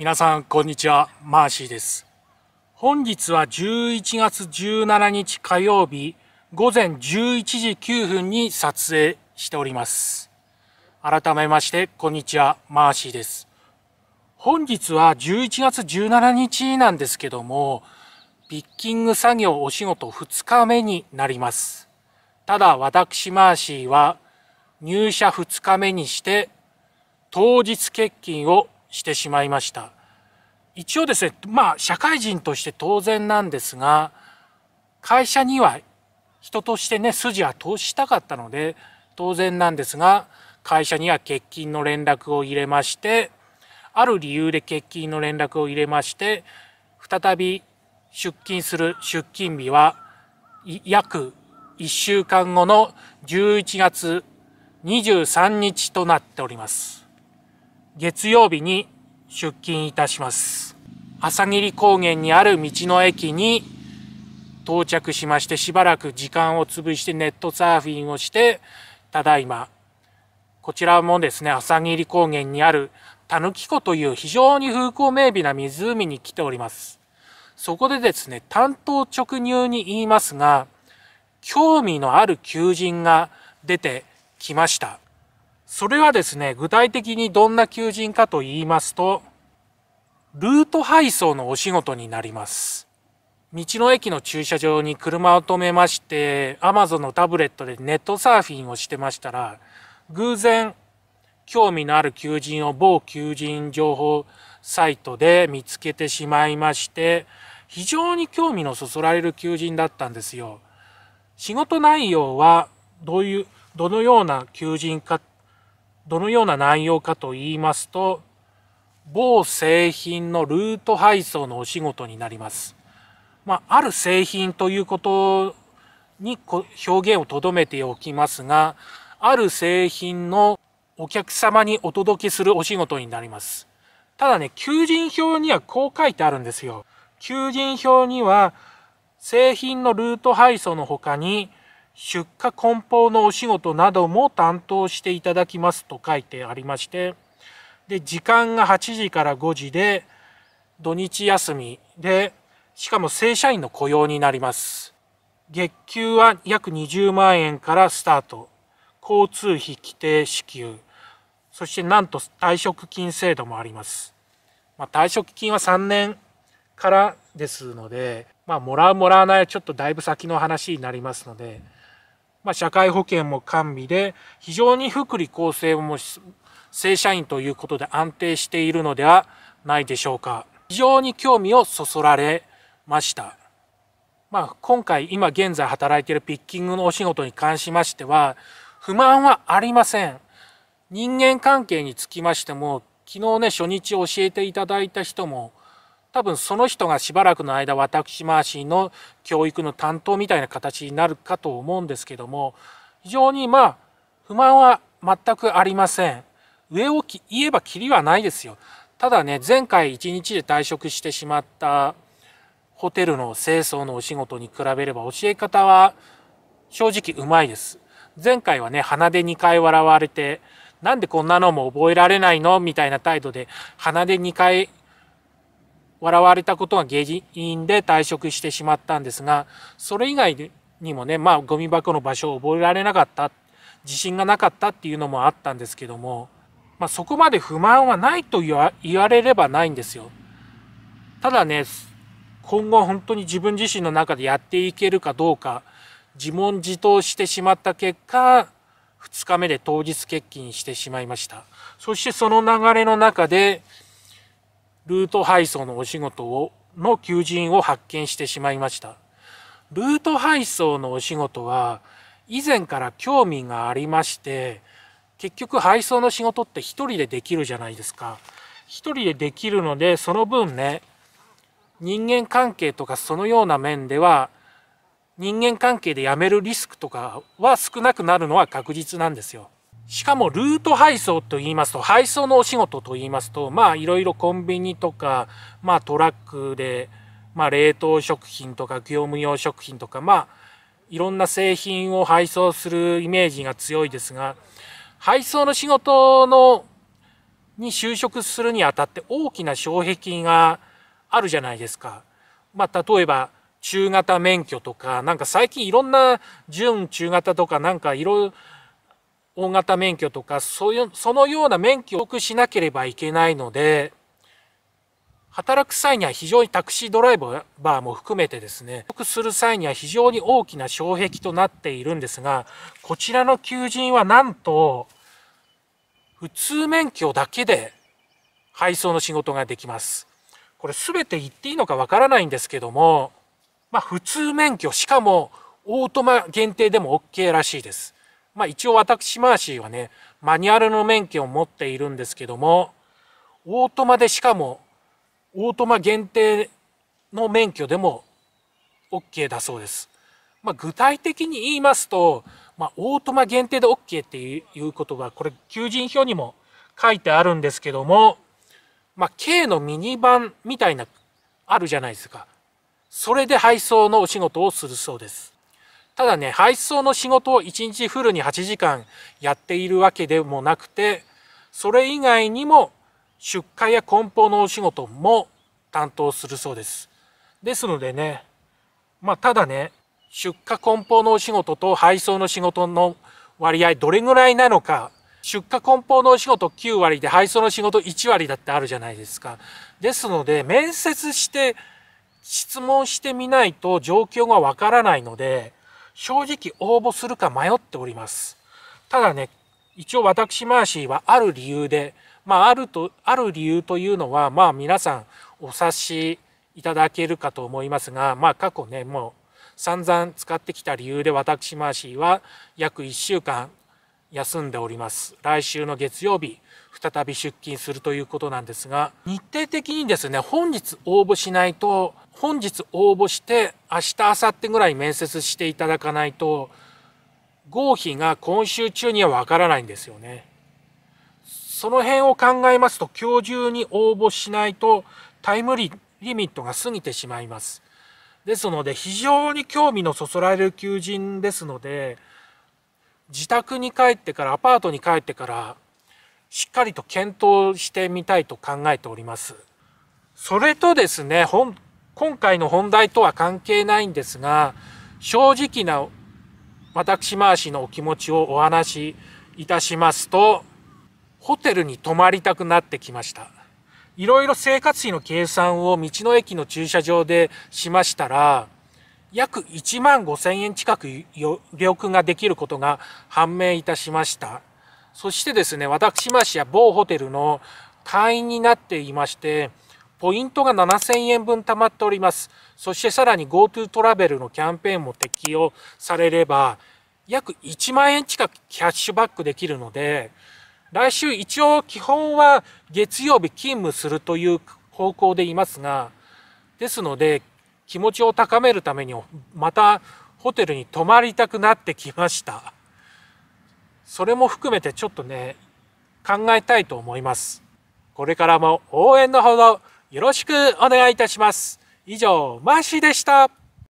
皆さん、こんにちは。マーシーです。本日は11月17日火曜日、午前11時9分に撮影しております。改めまして、こんにちは。マーシーです。本日は11月17日なんですけども、ピッキング作業お仕事2日目になります。ただ、私マーシーは、入社2日目にして、当日欠勤をしてしまいました一応ですねまあ社会人として当然なんですが会社には人としてね筋は通したかったので当然なんですが会社には欠勤の連絡を入れましてある理由で欠勤の連絡を入れまして再び出勤する出勤日は約1週間後の11月23日となっております。月曜日に出勤いたします。朝霧高原にある道の駅に到着しまして、しばらく時間を潰してネットサーフィンをして、ただいま、こちらもですね、朝霧高原にあるたぬき湖という非常に風光明媚な湖に来ております。そこでですね、単刀直入に言いますが、興味のある求人が出てきました。それはですね、具体的にどんな求人かと言いますと、ルート配送のお仕事になります。道の駅の駐車場に車を止めまして、Amazon のタブレットでネットサーフィンをしてましたら、偶然、興味のある求人を某求人情報サイトで見つけてしまいまして、非常に興味のそそられる求人だったんですよ。仕事内容はどういう、どのような求人かっどのような内容かと言いますと、某製品のルート配送のお仕事になります。まあ、ある製品ということに表現をとどめておきますが、ある製品のお客様にお届けするお仕事になります。ただね、求人票にはこう書いてあるんですよ。求人票には、製品のルート配送の他に、出荷梱包のお仕事なども担当していただきますと書いてありましてで時間が8時から5時で土日休みでしかも正社員の雇用になります月給は約20万円からスタート交通費規定支給そしてなんと退職金制度もあります、まあ、退職金は3年からですのでまあもらうもらわないはちょっとだいぶ先の話になりますので、まあ、社会保険も完備で、非常に福利厚生も正社員ということで安定しているのではないでしょうか。非常に興味をそそられました。まあ、今回今現在働いているピッキングのお仕事に関しましては、不満はありません。人間関係につきましても、昨日ね、初日教えていただいた人も、多分その人がしばらくの間私回しの教育の担当みたいな形になるかと思うんですけども非常にまあ不満は全くありません上を言えばきりはないですよただね前回1日で退職してしまったホテルの清掃のお仕事に比べれば教え方は正直うまいです前回はね鼻で2回笑われてなんでこんなのも覚えられないのみたいな態度で鼻で2回笑われたことが原因で退職してしまったんですが、それ以外にもね、まあゴミ箱の場所を覚えられなかった、自信がなかったっていうのもあったんですけども、まあ、そこまで不満はないと言われればないんですよ。ただね、今後本当に自分自身の中でやっていけるかどうか、自問自答してしまった結果、2日目で当日欠勤してしまいました。そしてその流れの中で、ルート配送のお仕事をの求人を発見してしまいました。ルート配送のお仕事は以前から興味がありまして、結局配送の仕事って一人でできるじゃないですか。一人でできるので、その分ね、人間関係とかそのような面では、人間関係で辞めるリスクとかは少なくなるのは確実なんですよ。しかもルート配送と言いますと、配送のお仕事と言いますと、まあいろいろコンビニとか、まあトラックで、まあ冷凍食品とか業務用食品とか、まあいろんな製品を配送するイメージが強いですが、配送の仕事のに就職するにあたって大きな障壁があるじゃないですか。まあ例えば中型免許とか、なんか最近いろんな準中型とかなんかいろいろ大型免許とか、そういう、そのような免許を取得しなければいけないので、働く際には非常にタクシードライバーも含めてですね、取得する際には非常に大きな障壁となっているんですが、こちらの求人はなんと、普通免許だけで配送の仕事ができます。これ全て言っていいのかわからないんですけども、まあ普通免許、しかもオートマ限定でも OK らしいです。まあ一応私マーシーはね、マニュアルの免許を持っているんですけども、オートマでしかも、オートマ限定の免許でも OK だそうです。まあ、具体的に言いますと、まあ、オートマ限定で OK っていうことが、これ、求人票にも書いてあるんですけども、まあ、K のミニバンみたいな、あるじゃないですか。それで配送のお仕事をするそうです。ただね、配送の仕事を1日フルに8時間やっているわけでもなくて、それ以外にも出荷や梱包のお仕事も担当するそうです。ですのでね、まあただね、出荷梱包のお仕事と配送の仕事の割合どれぐらいなのか、出荷梱包のお仕事9割で配送の仕事1割だってあるじゃないですか。ですので、面接して質問してみないと状況がわからないので、正直応募するか迷っております。ただね、一応私マーシーはある理由で、まあ、あると、ある理由というのは、まあ、皆さんお察しいただけるかと思いますが、まあ、過去ね、もう散々使ってきた理由で私マーシーは約1週間休んでおります。来週の月曜日、再び出勤するということなんですが、日程的にですね、本日応募しないと、本日応募して明日明後日ぐらい面接していただかないと合否が今週中にはわからないんですよね。その辺を考えますと今日中に応募しないとタイムリミットが過ぎてしまいます。ですので非常に興味のそそられる求人ですので自宅に帰ってからアパートに帰ってからしっかりと検討してみたいと考えております。それとですね、今回の本題とは関係ないんですが、正直な私回しのお気持ちをお話しいたしますと、ホテルに泊まりたくなってきました。いろいろ生活費の計算を道の駅の駐車場でしましたら、約1万5千円近く旅客ができることが判明いたしました。そしてですね、私ましや某ホテルの会員になっていまして、ポイントが7000円分貯まっております。そしてさらに GoTo トラベルのキャンペーンも適用されれば、約1万円近くキャッシュバックできるので、来週一応基本は月曜日勤務するという方向でいますが、ですので気持ちを高めるためにまたホテルに泊まりたくなってきました。それも含めてちょっとね、考えたいと思います。これからも応援のほどよろしくお願いいたします。以上、マーシーでした。